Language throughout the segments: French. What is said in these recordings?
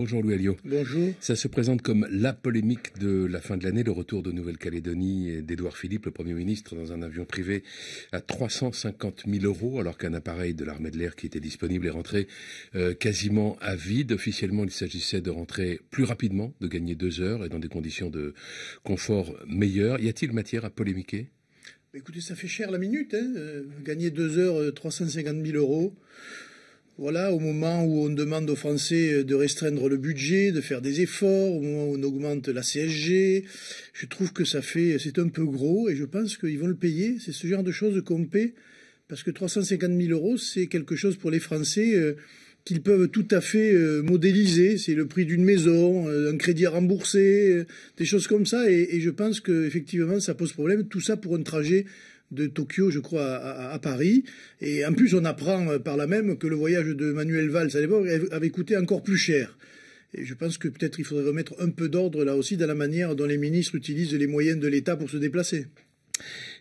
Bonjour Louis Alliot. Bonjour. Ça se présente comme la polémique de la fin de l'année, le retour de Nouvelle-Calédonie et d'Édouard Philippe, le Premier ministre, dans un avion privé à 350 000 euros, alors qu'un appareil de l'armée de l'air qui était disponible est rentré euh, quasiment à vide. Officiellement, il s'agissait de rentrer plus rapidement, de gagner deux heures et dans des conditions de confort meilleures. Y a-t-il matière à polémiquer Écoutez, ça fait cher la minute. Hein. Euh, gagner deux heures, 350 euh, 000 euros. Voilà, au moment où on demande aux Français euh, de restreindre le budget, de faire des efforts, au moment où on augmente la CSG, je trouve que ça fait, c'est un peu gros et je pense qu'ils vont le payer. C'est ce genre de choses qu'on paie parce que 350 000 euros, c'est quelque chose pour les Français euh, qu'ils peuvent tout à fait euh, modéliser. C'est le prix d'une maison, d'un crédit à rembourser, des choses comme ça. Et, et je pense qu'effectivement, ça pose problème. Tout ça pour un trajet de Tokyo, je crois, à, Paris. Et en plus, on apprend euh, par là même que le voyage de Manuel Valls à l'époque avait coûté encore plus cher. Et je pense que peut-être il faudrait remettre un peu d'ordre là aussi dans la manière dont les ministres utilisent les moyens de l'État pour se déplacer.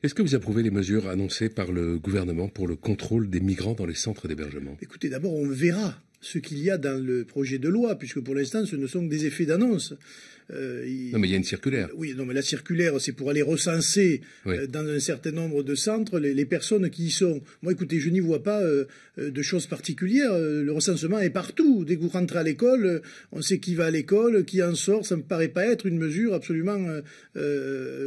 Est-ce que vous approuvez les mesures annoncées par le gouvernement pour le contrôle des migrants dans les centres d'hébergement Écoutez, d'abord, on verra ce qu'il y a dans le projet de loi, puisque pour l'instant, ce ne sont que des effets d'annonce. Euh, non, mais il y a une circulaire. Oui, non, mais la circulaire, c'est pour aller recenser euh, dans un certain nombre de centres les, personnes qui y sont. Moi, écoutez, je n'y vois pas euh, de choses particulières. Le recensement est partout. Dès que vous rentrez à l'école, on sait qui va à l'école, qui en sort. Ça ne me paraît pas être une mesure absolument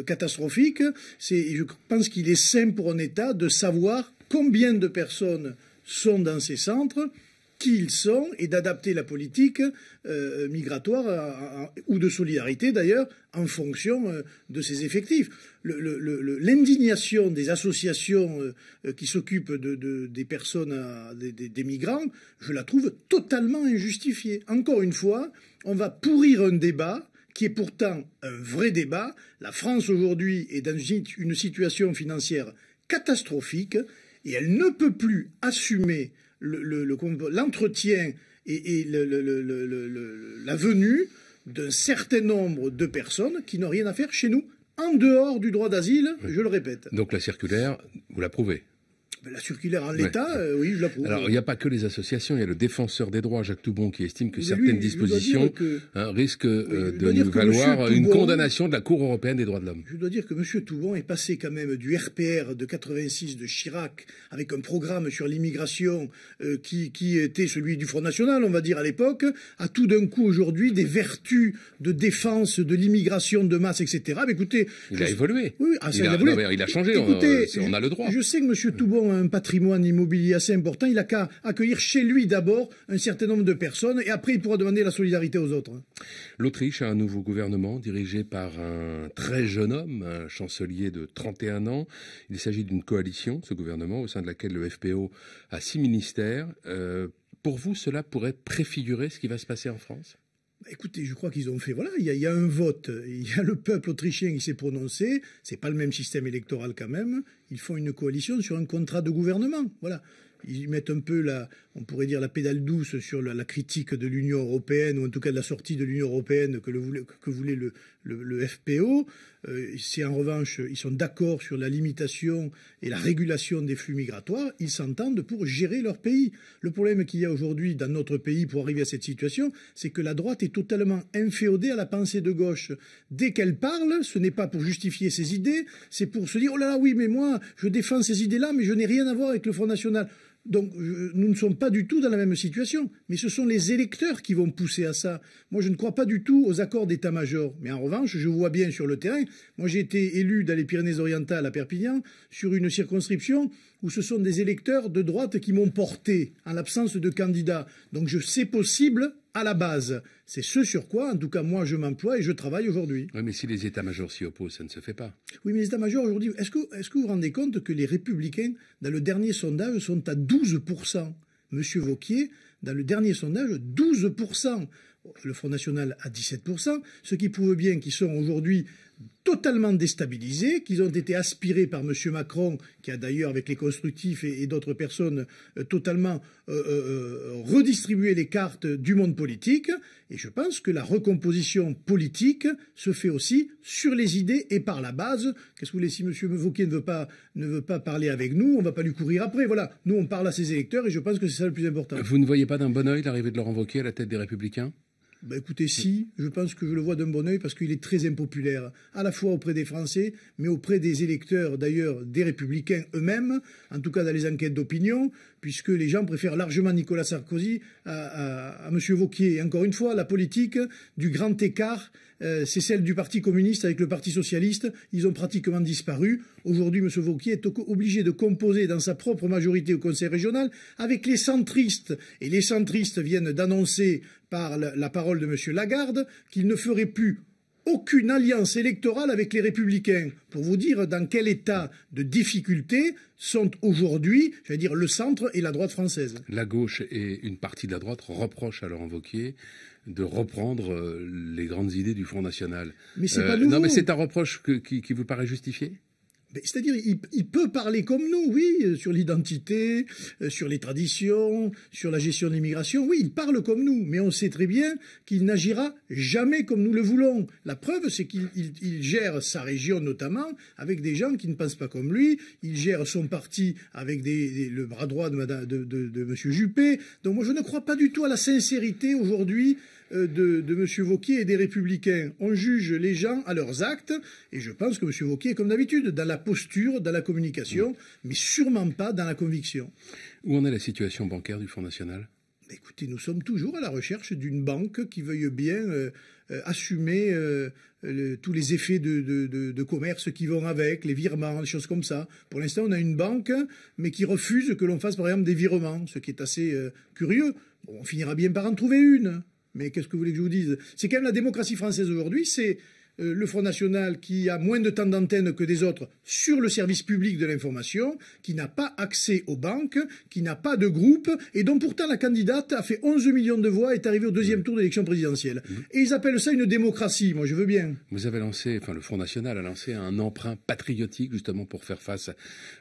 catastrophique. je pense qu'il est sain pour un État de savoir combien de personnes sont dans ces centres qui ils sont et d'adapter la politique euh, migratoire ou de solidarité d'ailleurs en fonction euh, de ces effectifs. L'indignation des associations euh, qui s'occupent des personnes, des, migrants, je la trouve totalement injustifiée. Encore une fois, on va pourrir un débat qui est pourtant un vrai débat. La France aujourd'hui est dans une situation financière catastrophique et elle ne peut plus assumer l'entretien le, et, la venue d'un certain nombre de personnes qui n'ont rien à faire chez nous, en dehors du droit d'asile, je le répète. Donc la circulaire, vous l'approuvez ben, la circulaire en l'état, euh, oui, je l'approuve. Alors, il n'y a pas que les associations, il y a le défenseur des droits, Jacques Toubon, qui estime que certaines dispositions euh, hein, risquent euh, de nous valoir une condamnation de la Cour européenne des droits de l'homme. Je dois dire que M. Toubon est passé quand même du RPR de 86 de Chirac, avec un programme sur l'immigration qui, qui, était celui du Front National, on va dire, à l'époque, à tout d'un coup, aujourd'hui, des vertus de défense de l'immigration de masse, etc. Mais écoutez... Il a évolué. Oui, ah, il, a, changé, on, on, a le droit. Je sais que M. Toubon hein, un patrimoine immobilier assez important, il n'a qu'à accueillir chez lui d'abord un certain nombre de personnes et après il pourra demander la solidarité aux autres. L'Autriche a un nouveau gouvernement dirigé par un très jeune homme, un chancelier de 31 ans. Il s'agit d'une coalition, ce gouvernement, au sein de laquelle le FPO a six ministères. Euh, pour vous, cela pourrait préfigurer ce qui va se passer en France Écoutez, je crois qu'ils ont fait. Voilà, il y, a un vote. Il y a le peuple autrichien qui s'est prononcé. C'est pas le même système électoral quand même. Ils font une coalition sur un contrat de gouvernement. Voilà ils mettent un peu la, on pourrait dire la pédale douce sur la, critique de l'Union européenne ou en tout cas de la sortie de l'Union européenne que, voulait le, FPO. Euh, si en revanche ils sont d'accord sur la limitation et la régulation des flux migratoires, ils s'entendent pour gérer leur pays. Le problème qu'il y a aujourd'hui dans notre pays pour arriver à cette situation, c'est que la droite est totalement inféodée à la pensée de gauche. Dès qu'elle parle, ce n'est pas pour justifier ses idées, c'est pour se dire oh là là oui mais moi je défends ces idées là mais je n'ai rien à voir avec le Front national. Donc nous ne sommes pas du tout dans la même situation, mais ce sont les électeurs qui vont pousser à ça. Moi, je ne crois pas du tout aux accords d'état-major, mais en revanche, je vois bien sur le terrain, moi j'ai été élu dans les Pyrénées-Orientales à Perpignan, sur une circonscription où ce sont des électeurs de droite qui m'ont porté en l'absence de candidat. Donc je sais possible à la base. C'est ce sur quoi, en tout cas, moi, je m'emploie et je travaille aujourd'hui. Oui, mais si les états-majors s'y opposent, ça ne se fait pas. Oui, mais les états-majors aujourd'hui, est-ce que, vous vous rendez compte que les républicains, dans le dernier sondage, sont à 12 Monsieur Vauquier dans le dernier sondage 12%, le Front National à 17%, ce qui prouve bien qu'ils sont aujourd'hui totalement déstabilisés, qu'ils ont été aspirés par M. Macron, qui a d'ailleurs, avec les constructifs et, d'autres personnes, euh, totalement euh, euh, redistribué les cartes du monde politique. Et je pense que la recomposition politique se fait aussi sur les idées et par la base. Qu'est-ce que vous voulez, si M. Vauquier ne veut, pas, ne veut pas parler avec nous, on ne va pas lui courir après. Voilà, nous, on parle à ses électeurs et je pense que c'est ça le plus important. Vous ne voyez pas d'un bon oeil l'arrivée de Laurent Wauquiez à la tête des Républicains bah, écoutez, si, je pense que je le vois d'un bon oeil parce qu'il est très impopulaire, à la fois auprès des Français, mais auprès des électeurs, d'ailleurs des républicains eux-mêmes, en tout cas dans les enquêtes d'opinion, puisque les gens préfèrent largement Nicolas Sarkozy à, M. Vauquier. Et encore une fois, la politique du grand écart, euh, c'est celle du Parti communiste avec le Parti socialiste. Ils ont pratiquement disparu. Aujourd'hui, M. Vauquier est obligé de composer dans sa propre majorité au Conseil régional avec les centristes. Et les centristes viennent d'annoncer par la parole de M. Lagarde qu'il ne ferait plus aucune alliance électorale avec les républicains, pour vous dire dans quel état de difficulté sont aujourd'hui, je vais dire, le centre et la droite française. La gauche et une partie de la droite reprochent à Laurent Wauquiez de reprendre euh, les grandes idées du Front National. Mais c'est euh, pas Non, mais c'est un reproche qui vous paraît justifié ben, c'est-à-dire, il, peut parler comme nous, oui, euh, sur l'identité, euh, sur les traditions, sur la gestion de l'immigration. Oui, il parle comme nous, mais on sait très bien qu'il n'agira jamais comme nous le voulons. La preuve, c'est qu'il gère sa région notamment avec des gens qui ne pensent pas comme lui. Il gère son parti avec le bras droit de, de, de M. Juppé. Donc moi, je ne crois pas du tout à la sincérité aujourd'hui euh, de, M. Vauquier et des Républicains. On juge les gens à leurs actes, et je pense que M. Vauquier est comme d'habitude, dans la posture, dans la communication, mais sûrement pas dans la conviction. Où en est la situation bancaire du Fonds national Écoutez, nous sommes toujours à la recherche d'une banque qui veuille bien euh, euh, assumer tous les effets de, commerce qui vont avec, les virements, les choses comme ça. Pour l'instant, on a une banque, mais qui refuse que l'on fasse, par exemple, des virements, ce qui est assez curieux. on finira bien par en trouver une. Mais qu'est-ce que vous voulez que je vous dise C'est quand même la démocratie française aujourd'hui, c'est euh, le Front National qui a moins de temps d'antenne que des autres sur le service public de l'information, qui n'a pas accès aux banques, qui n'a pas de groupe, et dont pourtant la candidate a fait 11 millions de voix et est arrivée au deuxième tour d'élection présidentielle. Mmh. Et ils appellent ça une démocratie, moi je veux bien. Vous avez lancé, enfin le Front National a lancé un emprunt patriotique justement pour faire face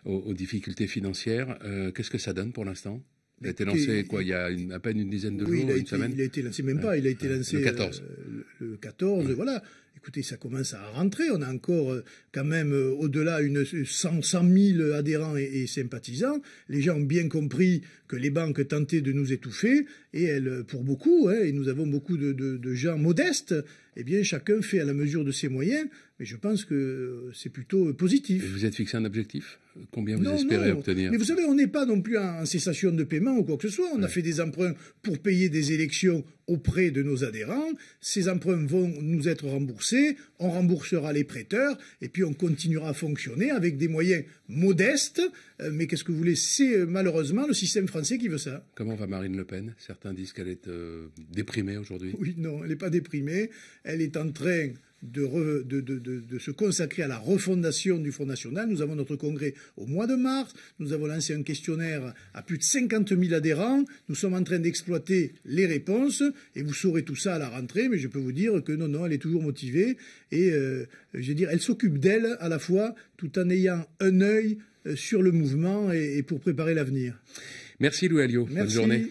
aux, difficultés financières. Euh, qu'est-ce que ça donne pour l'instant il a été lancé quoi Il y a à peine une dizaine de oui, jours, il a une été, semaine. Il a été lancé même pas. Il a été lancé le 14. Euh, le 14, voilà. Écoutez, ça commence à rentrer. On a encore euh, quand même euh, au-delà une 100, 000 adhérents et, sympathisants. Les gens ont bien compris que les banques tentaient de nous étouffer et elles, pour beaucoup, hein, et nous avons beaucoup de gens modestes eh bien, chacun fait à la mesure de ses moyens, mais je pense que euh, c'est plutôt euh, positif. vous êtes fixé un objectif Combien vous espérez obtenir Mais vous savez, on n'est pas non plus en cessation de paiement ou quoi que ce soit. On a fait des emprunts pour payer des élections auprès de nos adhérents. Ces emprunts vont nous être remboursés. On remboursera les prêteurs et puis on continuera à fonctionner avec des moyens modestes, euh, mais qu'est-ce que vous voulez C'est euh, malheureusement le système français qui veut ça. Comment va Marine Le Pen Certains disent qu'elle est euh, déprimée aujourd'hui. Oui, non, elle n'est pas déprimée. Elle est en train de, se consacrer à la refondation du Front National. Nous avons notre congrès au mois de mars. Nous avons lancé un questionnaire à plus de 50 000 adhérents. Nous sommes en train d'exploiter les réponses et vous saurez tout ça à la rentrée. Mais je peux vous dire que non, non, elle est toujours motivée et je veux dire, elle s'occupe d'elle à la fois tout en ayant un œil sur le mouvement et, pour préparer l'avenir. Merci Louis Alliot. Bonne journée.